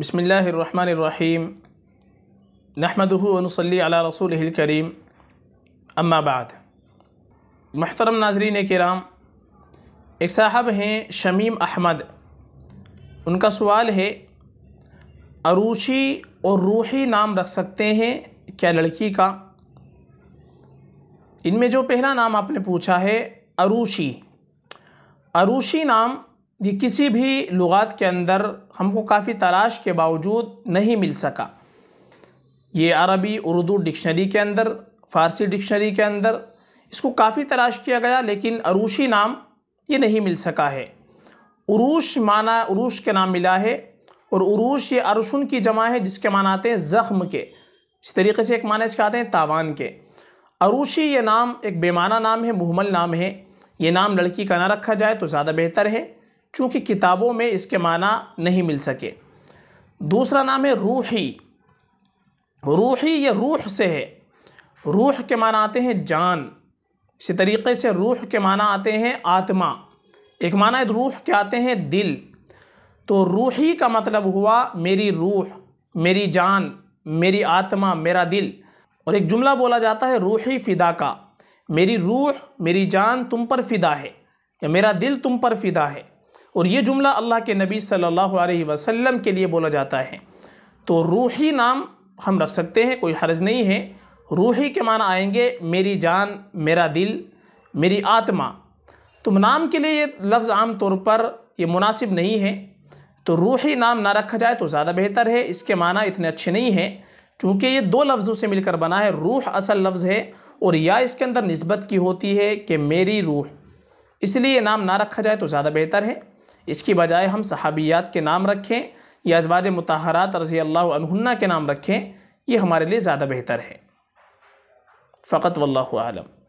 बसमीम नहमदनसली अला रसूल करीम अम्माबाद महतरम नाजरीन कराम एक साहब हैं शमीम अहमद उनका सवाल है अरूशी और रूही नाम रख सकते हैं क्या लड़की का इनमें जो पहला नाम आपने पूछा है अरूशी अरूशी नाम ये किसी भी लुगात के अंदर हमको काफ़ी तलाश के बावजूद नहीं मिल सका ये अरबी उर्दू डिक्शनरी के अंदर फ़ारसी डिक्शनरी के अंदर इसको काफ़ी तलाश किया गया लेकिन अरूशी नाम ये नहीं मिल सका है उरूश माना उरूश के नाम मिला है और उरूश ये अरशन की जमा है जिसके माना आते हैं ज़ख्म के इस तरीके से एक माना इसके आते हैं तावान के अरूशी ये नाम एक बेमाना नाम है मुहमल नाम है ये नाम लड़की का ना रखा जाए तो ज़्यादा बेहतर है चूँकि किताबों में इसके माना नहीं मिल सके दूसरा नाम है रूही रूही ये रूह से है रूह के माना आते हैं जान इसी तरीके से रूह के माना आते हैं आत्मा एक माना है रूह के आते हैं दिल तो रूही का मतलब हुआ मेरी रूह मेरी जान मेरी आत्मा मेरा दिल और एक जुमला बोला जाता है रूही फ़िदा का मेरी रूह मेरी जान तुम पर फ़िदा है या मेरा दिल तुम पर फ़िदा है और ये जुमला अल्लाह के नबी सल्लल्लाहु अलैहि वसल्लम के लिए बोला जाता है तो रूही नाम हम रख सकते हैं कोई हर्ज नहीं है रूही के माना आएंगे मेरी जान मेरा दिल मेरी आत्मा तो नाम के लिए ये लफ्ज़ आम तौर पर ये मुनासिब नहीं है तो रूही नाम ना रखा जाए तो ज़्यादा बेहतर है इसके माना इतने अच्छे नहीं हैं चूँकि ये दो लफ्ज़ों से मिलकर बना है रूह असल लफ्ज़ है और या इसके अंदर नस्बत की होती है कि मेरी रूह इसलिए नाम ना रखा जाए तो ज़्यादा बेहतर है इसकी बजाय हम सहाबियात के नाम रखें या अजवाज मतहरात रज़ी अल्लाह के नाम रखें ये हमारे लिए ज़्यादा बेहतर है फ़कत वल्लम